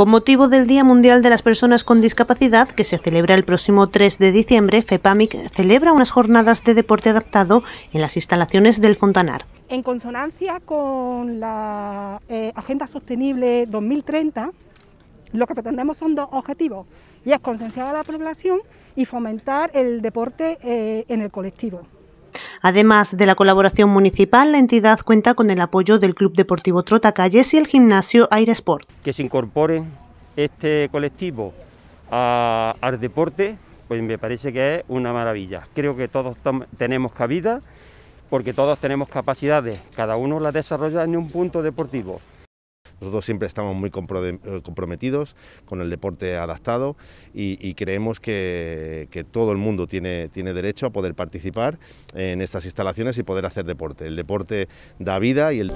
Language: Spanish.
Con motivo del Día Mundial de las Personas con Discapacidad, que se celebra el próximo 3 de diciembre, FEPAMIC celebra unas jornadas de deporte adaptado en las instalaciones del Fontanar. En consonancia con la eh, Agenda Sostenible 2030, lo que pretendemos son dos objetivos, y es concienciar a la población y fomentar el deporte eh, en el colectivo. Además de la colaboración municipal, la entidad cuenta con el apoyo del Club Deportivo Trotacalles y el gimnasio Airesport. Que se incorpore este colectivo al deporte, pues me parece que es una maravilla. Creo que todos tenemos cabida, porque todos tenemos capacidades, cada uno las desarrolla en un punto deportivo. Nosotros siempre estamos muy eh, comprometidos con el deporte adaptado y, creemos que, todo el mundo tiene derecho a poder participar en estas instalaciones y poder hacer deporte. El deporte da vida y el...